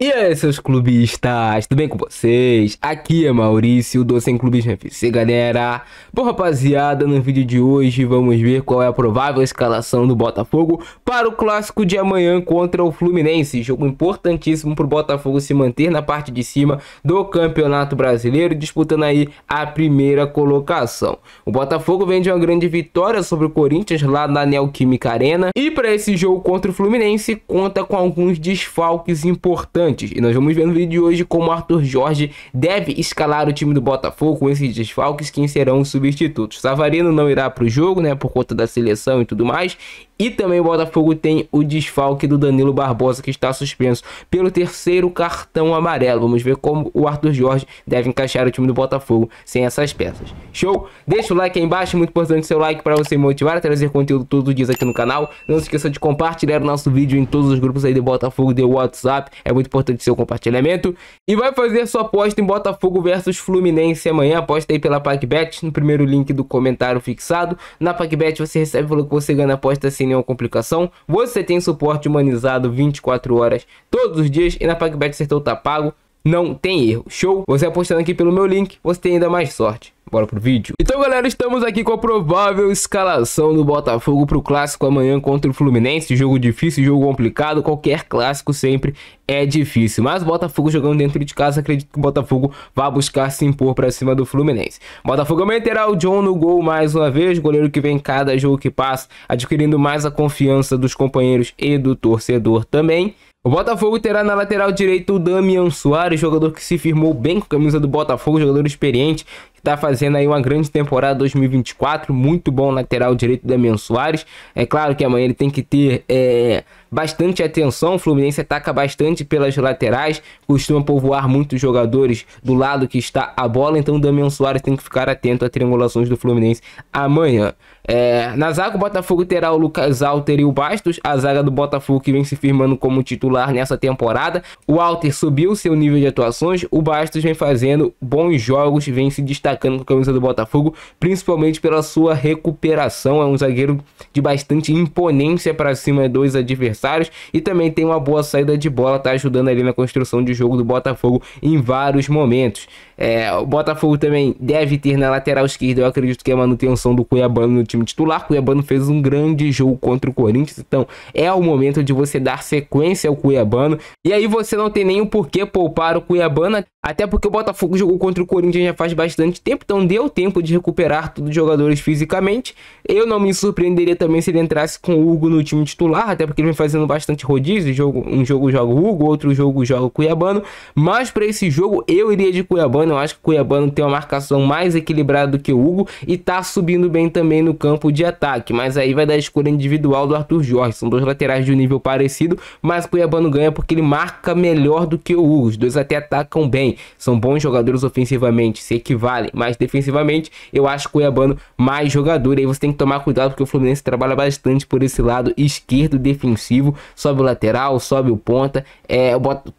E aí, seus clubistas, tudo bem com vocês? Aqui é Maurício do Sem Clubismo FC, galera. Bom, rapaziada, no vídeo de hoje vamos ver qual é a provável escalação do Botafogo para o clássico de amanhã contra o Fluminense. Jogo importantíssimo para o Botafogo se manter na parte de cima do Campeonato Brasileiro, disputando aí a primeira colocação. O Botafogo vem de uma grande vitória sobre o Corinthians lá na Neoquímica Arena e para esse jogo contra o Fluminense conta com alguns desfalques importantes. E nós vamos ver no vídeo de hoje como Arthur Jorge deve escalar o time do Botafogo com esses desfalques, quem serão os substitutos. Savarino não irá para o jogo, né, por conta da seleção e tudo mais. E também o Botafogo tem o desfalque do Danilo Barbosa, que está suspenso pelo terceiro cartão amarelo. Vamos ver como o Arthur Jorge deve encaixar o time do Botafogo sem essas peças. Show? Deixa o like aí embaixo, muito importante seu like para você motivar a trazer conteúdo todos os dias aqui no canal. Não se esqueça de compartilhar o nosso vídeo em todos os grupos aí do Botafogo, de WhatsApp. É muito importante importante seu compartilhamento. E vai fazer sua aposta em Botafogo versus Fluminense amanhã. Aposta aí pela PagBet, no primeiro link do comentário fixado. Na PagBet você recebe o valor que você ganha na aposta sem nenhuma complicação. Você tem suporte humanizado 24 horas todos os dias. E na PagBet o tá pago não tem erro. Show? Você apostando aqui pelo meu link, você tem ainda mais sorte. Bora pro vídeo. Então, galera, estamos aqui com a provável escalação do Botafogo pro clássico amanhã contra o Fluminense. Jogo difícil, jogo complicado. Qualquer clássico sempre é difícil. Mas o Botafogo jogando dentro de casa, acredito que o Botafogo vai buscar se impor para cima do Fluminense. Botafogo amanhã terá o John no gol mais uma vez. Goleiro que vem cada jogo que passa, adquirindo mais a confiança dos companheiros e do torcedor também. O Botafogo terá na lateral direito o Damian Soares, jogador que se firmou bem com a camisa do Botafogo, jogador experiente, que está fazendo aí uma grande temporada 2024, muito bom lateral direito Damian Soares. É claro que amanhã ele tem que ter é, bastante atenção. O Fluminense ataca bastante pelas laterais, costuma povoar muitos jogadores do lado que está a bola. Então, o Damião Soares tem que ficar atento a triangulações do Fluminense amanhã. É, na zaga, o Botafogo terá o Lucas Alter e o Bastos, a zaga do Botafogo que vem se firmando como titular nessa temporada. O Alter subiu seu nível de atuações, o Bastos vem fazendo bons jogos, vem se destacando com a camisa do Botafogo, principalmente pela sua recuperação. É um zagueiro de bastante imponência para cima dos adversários adversários e também tem uma boa saída de bola, tá ajudando ali na construção de jogo do Botafogo em vários momentos. É, o Botafogo também deve ter na lateral esquerda, eu acredito que é a manutenção do Cuiabano no time titular. Cuiabano fez um grande jogo contra o Corinthians, então é o momento de você dar sequência ao Cuiabano. E aí você não tem nenhum porquê poupar o Cuiabano, até porque o Botafogo jogou contra o Corinthians já faz bastante tempo, então deu tempo de recuperar todos os jogadores fisicamente. Eu não me surpreenderia também se ele entrasse com o Hugo no time titular, até porque ele vem fazendo bastante rodízio. Jogo, um jogo joga o Hugo, outro jogo joga o Cuiabano. Mas para esse jogo eu iria de Cuiabano. Eu acho que o Cuiabano tem uma marcação mais equilibrada do que o Hugo e tá subindo bem também no campo de ataque. Mas aí vai dar a escolha individual do Arthur Jorge. São dois laterais de um nível parecido, mas o Cuiabano ganha porque ele marca melhor do que o Hugo. Os dois até atacam bem bem, são bons jogadores ofensivamente, se equivalem, mas defensivamente eu acho Cuiabano mais jogador. E aí você tem que tomar cuidado porque o Fluminense trabalha bastante por esse lado esquerdo defensivo, sobe o lateral, sobe o ponta. É,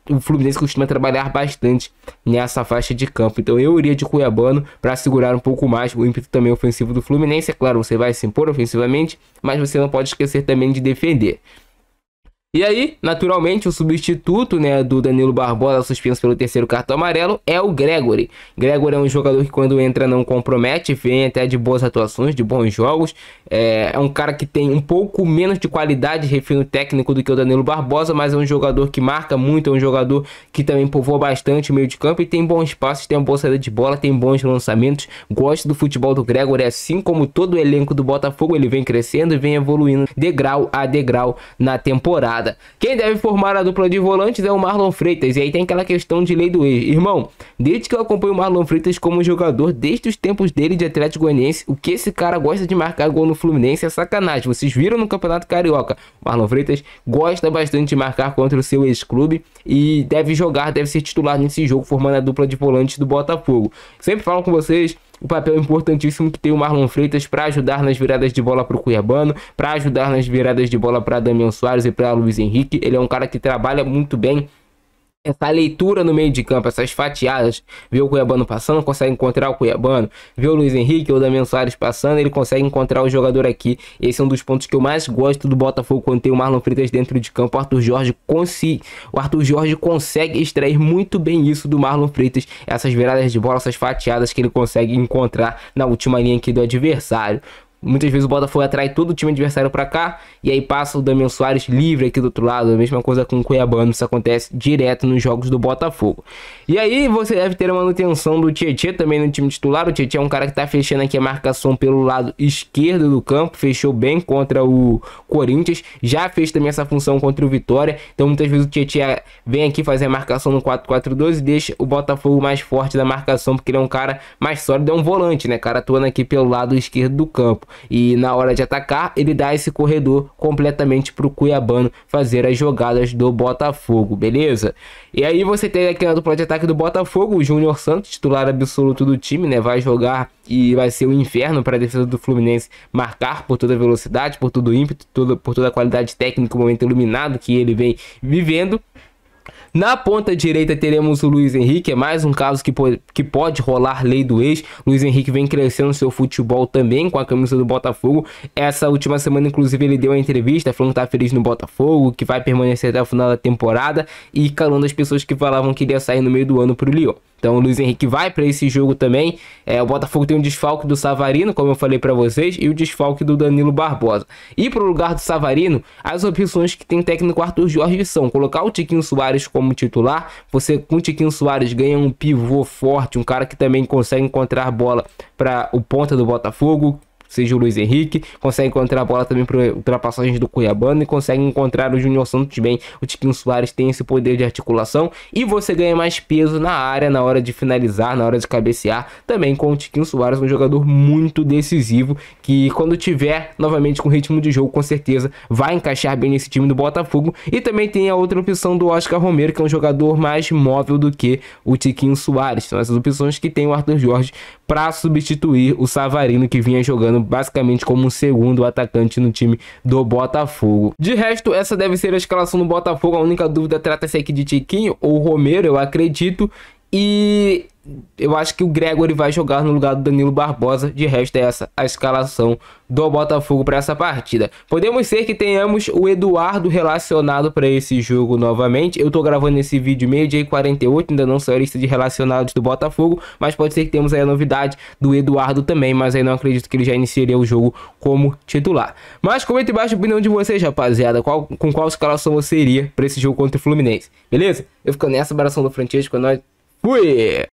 o Fluminense costuma trabalhar bastante nessa faixa de campo. Então eu iria de Cuiabano para segurar um pouco mais o ímpeto também ofensivo do Fluminense. É claro, você vai se impor ofensivamente, mas você não pode esquecer também de defender. E aí, naturalmente, o substituto né, do Danilo Barbosa, suspenso pelo terceiro cartão amarelo, é o Gregory. Gregory é um jogador que quando entra não compromete, vem até de boas atuações, de bons jogos. É, é um cara que tem um pouco menos de qualidade, refino técnico, do que o Danilo Barbosa, mas é um jogador que marca muito, é um jogador que também povoa bastante o meio de campo e tem bons passos, tem uma boa saída de bola, tem bons lançamentos. Gosto do futebol do Gregory, assim como todo o elenco do Botafogo, ele vem crescendo e vem evoluindo degrau a degrau na temporada temporada. Quem deve formar a dupla de volantes é o Marlon Freitas, e aí tem aquela questão de lei do ex. Irmão, desde que eu acompanho o Marlon Freitas como jogador, desde os tempos dele de Atlético Goianiense, o que esse cara gosta de marcar gol no Fluminense é sacanagem. Vocês viram no Campeonato Carioca, o Marlon Freitas gosta bastante de marcar contra o seu ex-clube e deve jogar, deve ser titular nesse jogo, formando a dupla de volantes do Botafogo. Sempre falo com vocês, o papel importantíssimo que tem o Marlon Freitas para ajudar nas viradas de bola para o Cuiabano, para ajudar nas viradas de bola para Damião Soares e para Luiz Henrique. Ele é um cara que trabalha muito bem essa leitura no meio de campo, essas fatiadas, vê o Cuiabano passando, consegue encontrar o Cuiabano, vê o Luiz Henrique ou o Damian Soares passando, ele consegue encontrar o jogador aqui. Esse é um dos pontos que eu mais gosto do Botafogo quando tem o Marlon Freitas dentro de campo. O Arthur Jorge, consi... o Arthur Jorge consegue extrair muito bem isso do Marlon Freitas, essas viradas de bola, essas fatiadas que ele consegue encontrar na última linha aqui do adversário. Muitas vezes o Botafogo atrai todo o time adversário para cá e aí passa o Damião Soares livre aqui do outro lado. A mesma coisa com o Cuiabano, isso acontece direto nos jogos do Botafogo. E aí você deve ter a manutenção do Tietchan também no time titular. O Tietchan é um cara que tá fechando aqui a marcação pelo lado esquerdo do campo, fechou bem contra o Corinthians, já fez também essa função contra o Vitória. Então muitas vezes o Tietchan vem aqui fazer a marcação no 4-4-2 e deixa o Botafogo mais forte da marcação, porque ele é um cara mais sólido, é um volante, né? Cara atuando aqui pelo lado esquerdo do campo e na hora de atacar, ele dá esse corredor completamente para o Cuiabano fazer as jogadas do Botafogo, beleza? E aí você tem aqui na dupla de ataque do Botafogo, o Júnior Santos, titular absoluto do time, né? Vai jogar e vai ser um inferno para a defesa do Fluminense marcar por toda a velocidade, por todo o ímpeto, por toda a qualidade técnica, o momento iluminado que ele vem vivendo. Na ponta direita teremos o Luiz Henrique, é mais um caso que, pode, que pode rolar lei do ex. Luiz Henrique vem crescendo seu futebol também com a camisa do Botafogo. Essa última semana, inclusive, ele deu uma entrevista falando que tá feliz no Botafogo, que vai permanecer até o final da temporada e calando as pessoas que falavam que iria sair no meio do ano pro Lyon. Então o Luiz Henrique vai para esse jogo também. É, o Botafogo tem um desfalque do Savarino, como eu falei para vocês, e o desfalque do Danilo Barbosa. E para o lugar do Savarino, as opções que tem técnico Arthur Jorge são colocar o Tiquinho Soares como titular. Você com o Tiquinho Soares ganha um pivô forte, um cara que também consegue encontrar bola para o ponta do Botafogo, seja o Luiz Henrique, consegue encontrar a bola também para ultrapassagens do Cuiabano e consegue encontrar o Júnior Santos bem. O Tiquinho Soares tem esse poder de articulação e você ganha mais peso na área na hora de finalizar, na hora de cabecear. Também com o Tiquinho Soares, um jogador muito decisivo que quando tiver novamente com ritmo de jogo, com certeza vai encaixar bem nesse time do Botafogo. E também tem a outra opção do Oscar Romero, que é um jogador mais móvel do que o Tiquinho Soares. São essas opções que tem o Arthur Jorge para substituir o Savarino que vinha jogando jogando basicamente como um segundo atacante no time do Botafogo. De resto, essa deve ser a escalação do Botafogo. A única dúvida trata-se aqui de Tiquinho ou Romero, eu acredito. E eu acho que o Gregory vai jogar no lugar do Danilo Barbosa. De resto, é essa a escalação do Botafogo para essa partida. Podemos ser que tenhamos o Eduardo relacionado para esse jogo novamente. Eu estou gravando esse vídeo meio-dia e 48, ainda não saiu a lista de relacionados do Botafogo, mas pode ser que temos aí a novidade do Eduardo também, mas aí não acredito que ele já iniciaria o jogo como titular. Mas comenta embaixo a opinião de vocês, rapaziada, qual, com qual escalação você iria para esse jogo contra o Fluminense, beleza? Eu fico nessa, abração do Francesco, é nóis. 喂。